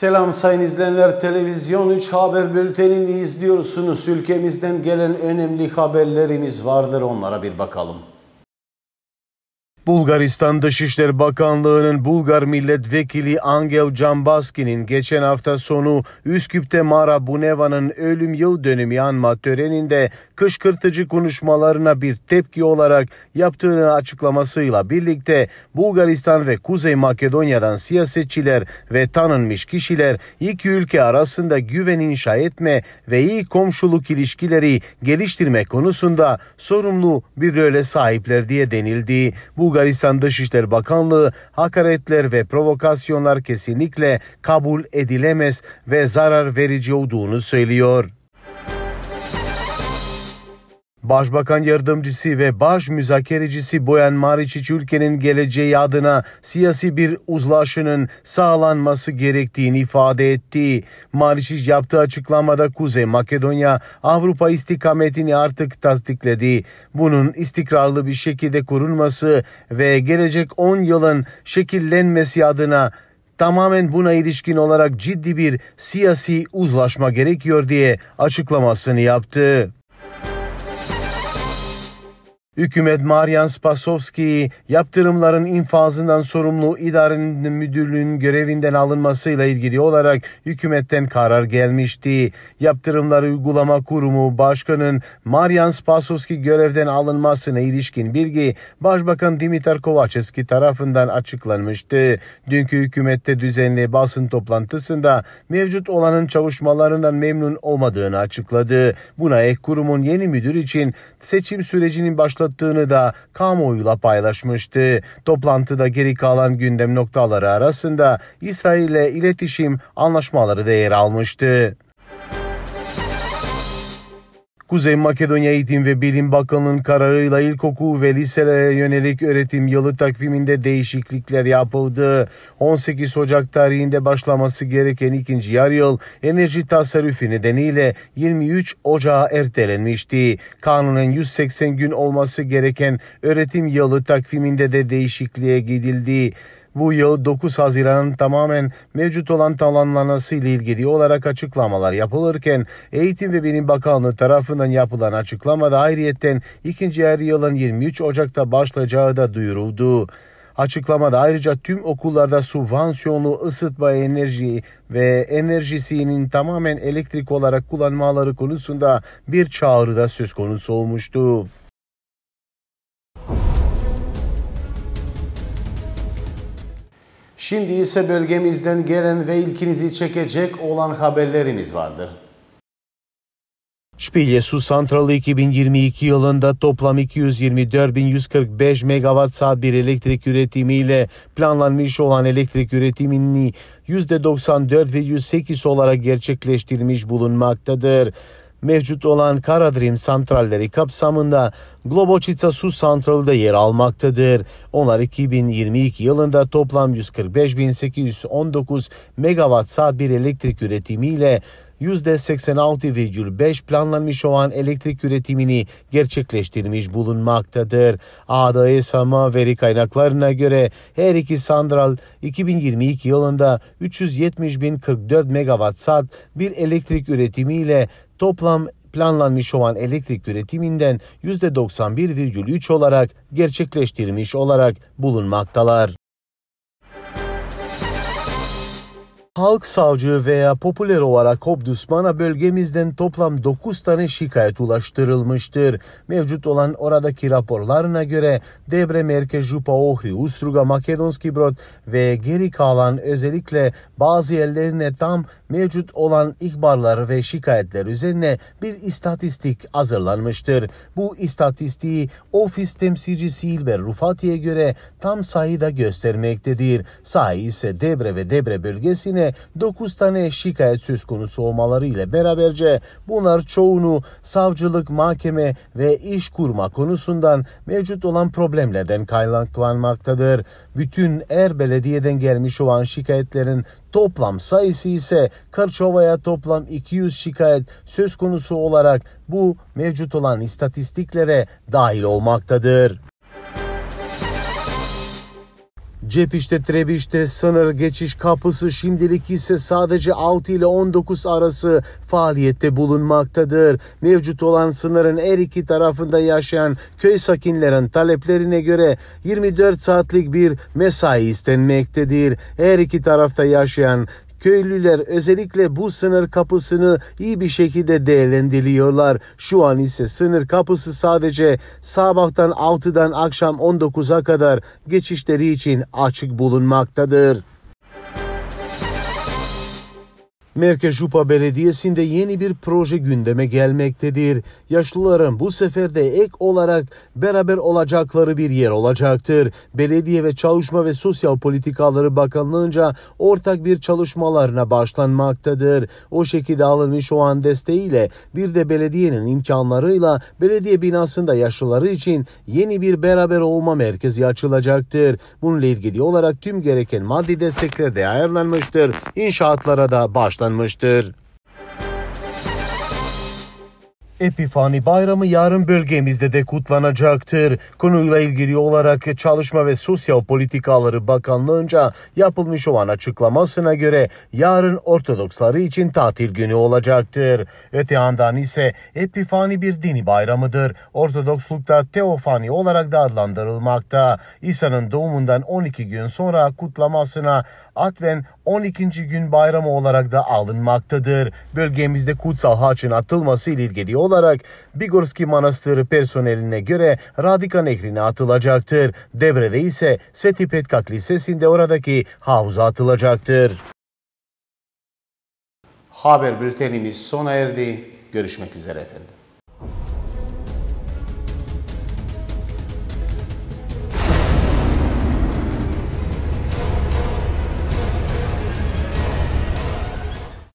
Selam sayın izleyenler. Televizyon 3 Haber Bülteni'ni izliyorsunuz. Ülkemizden gelen önemli haberlerimiz vardır. Onlara bir bakalım. Bulgaristan Dışişleri Bakanlığı'nın Bulgar Milletvekili Angel Cambaski'nin geçen hafta sonu Üsküp'te Mara Buneva'nın ölüm yıl dönümü anma töreninde kışkırtıcı konuşmalarına bir tepki olarak yaptığını açıklamasıyla birlikte Bulgaristan ve Kuzey Makedonya'dan siyasetçiler ve tanınmış kişiler iki ülke arasında güven inşa etme ve iyi komşuluk ilişkileri geliştirme konusunda sorumlu bir role sahipler diye denildi. Bulgar Bulgaristan Dışişleri Bakanlığı hakaretler ve provokasyonlar kesinlikle kabul edilemez ve zarar verici olduğunu söylüyor. Başbakan yardımcısı ve baş müzakerecisi Boyan Mariçic ülkenin geleceği adına siyasi bir uzlaşının sağlanması gerektiğini ifade etti. Mariçic yaptığı açıklamada Kuzey Makedonya Avrupa istikametini artık tasdikledi. Bunun istikrarlı bir şekilde korunması ve gelecek 10 yılın şekillenmesi adına tamamen buna ilişkin olarak ciddi bir siyasi uzlaşma gerekiyor diye açıklamasını yaptı. Hükümet Marian Spasovski'yi yaptırımların infazından sorumlu idarenin müdürlüğünün görevinden alınmasıyla ilgili olarak hükümetten karar gelmişti. Yaptırımları Uygulama Kurumu Başkanı'nın Marian Spasovski görevden alınmasına ilişkin bilgi Başbakan Dimitar Kovacevski tarafından açıklanmıştı. Dünkü hükümette düzenli basın toplantısında mevcut olanın çalışmalarından memnun olmadığını açıkladı. Buna ek kurumun yeni müdür için seçim sürecinin başladığı anlattığını da kamuoyuyla paylaşmıştı. Toplantıda geri kalan gündem noktaları arasında İsrail ile iletişim anlaşmaları da yer almıştı. Kuzey Makedonya Eğitim ve Bilim Bakanlığı'nın kararıyla ilkokul ve liselere yönelik öğretim yılı takviminde değişiklikler yapıldı. 18 Ocak tarihinde başlaması gereken ikinci yarı yıl enerji tasarrufu nedeniyle 23 Ocağa ertelenmişti. Kanunun 180 gün olması gereken öğretim yılı takviminde de değişikliğe gidildi bu yıl 9 Haziran'ın tamamen mevcut olan tamamlanması ile ilgili olarak açıklamalar yapılırken Eğitim ve Bilim Bakanlığı tarafından yapılan açıklamada ayrıyeten ikinci yarı yılın 23 Ocak'ta başlayacağı da duyuruldu. Açıklamada ayrıca tüm okullarda subvansiyonlu ısıtma enerji ve enerjisinin tamamen elektrik olarak kullanmaları konusunda bir çağrıda söz konusu olmuştu. Şimdi ise bölgemizden gelen ve ilkinizi çekecek olan haberlerimiz vardır. Şpilye Su Santralı 2022 yılında toplam 224.145 megawatt saat bir elektrik üretimiyle planlanmış olan elektrik üretimini %94,108 olarak gerçekleştirmiş bulunmaktadır mevcut olan Karadrim santralleri kapsamında Globoçita su santralı da yer almaktadır. Onlar 2022 yılında toplam 145.819 megawatt saat bir elektrik üretimiyle %86,5 planlanmış olan elektrik üretimini gerçekleştirmiş bulunmaktadır. ADE Sama veri kaynaklarına göre her iki sandral 2022 yılında 370.044 megawatt saat bir elektrik üretimiyle toplam planlanmış olan elektrik üretiminden %91,3 olarak gerçekleştirmiş olarak bulunmaktalar. Halk savcı veya popüler olarak Obdusman'a bölgemizden toplam 9 tane şikayet ulaştırılmıştır. Mevcut olan oradaki raporlarına göre Debre Merke, Jupa, Ohri, Ustruga, Makedonski Brod ve geri kalan özellikle bazı yerlerine tam mevcut olan ihbarlar ve şikayetler üzerine bir istatistik hazırlanmıştır. Bu istatistiği ofis temsilcisi İlber Rufati'ye göre tam sayıda göstermektedir. Sahi ise Debre ve Debre bölgesine 9 tane şikayet söz konusu olmaları ile beraberce bunlar çoğunu savcılık, mahkeme ve iş kurma konusundan mevcut olan problemlerden kaynaklanmaktadır. Bütün er belediyeden gelmiş olan şikayetlerin toplam sayısı ise Karçova'ya toplam 200 şikayet söz konusu olarak bu mevcut olan istatistiklere dahil olmaktadır. Cepişte, Trebişte, sınır geçiş kapısı şimdilik ise sadece 6 ile 19 arası faaliyette bulunmaktadır. Mevcut olan sınırın her iki tarafında yaşayan köy sakinlerin taleplerine göre 24 saatlik bir mesai istenmektedir. Her iki tarafta yaşayan Köylüler özellikle bu sınır kapısını iyi bir şekilde değerlendiriyorlar. Şu an ise sınır kapısı sadece sabahtan 6'dan akşam 19'a kadar geçişleri için açık bulunmaktadır. Merkezupa Belediyesi'nde yeni bir proje gündeme gelmektedir. Yaşlıların bu sefer de ek olarak beraber olacakları bir yer olacaktır. Belediye ve Çalışma ve Sosyal Politikaları Bakanlığı'nca ortak bir çalışmalarına başlanmaktadır. O şekilde alınmış olan desteğiyle bir de belediyenin imkanlarıyla belediye binasında yaşlıları için yeni bir beraber olma merkezi açılacaktır. Bununla ilgili olarak tüm gereken maddi destekler de ayarlanmıştır. İnşaatlara da başlanmıştır başlanmıştır. Epifani Bayramı yarın bölgemizde de kutlanacaktır. Konuyla ilgili olarak Çalışma ve Sosyal Politikaları Bakanlığı'nca yapılmış olan açıklamasına göre yarın Ortodoksları için tatil günü olacaktır. Öte yandan ise Epifani bir dini bayramıdır. Ortodokslukta Teofani olarak da adlandırılmakta. İsa'nın doğumundan 12 gün sonra kutlamasına Advent 12. gün bayramı olarak da alınmaktadır. Bölgemizde kutsal haçın atılması ile ilgili olarak Bigorski Manastırı personeline göre Radika Nehri'ne atılacaktır. Devrede ise Sveti Petkak Lisesi'nde oradaki havuza atılacaktır. Haber bültenimiz sona erdi. Görüşmek üzere efendim.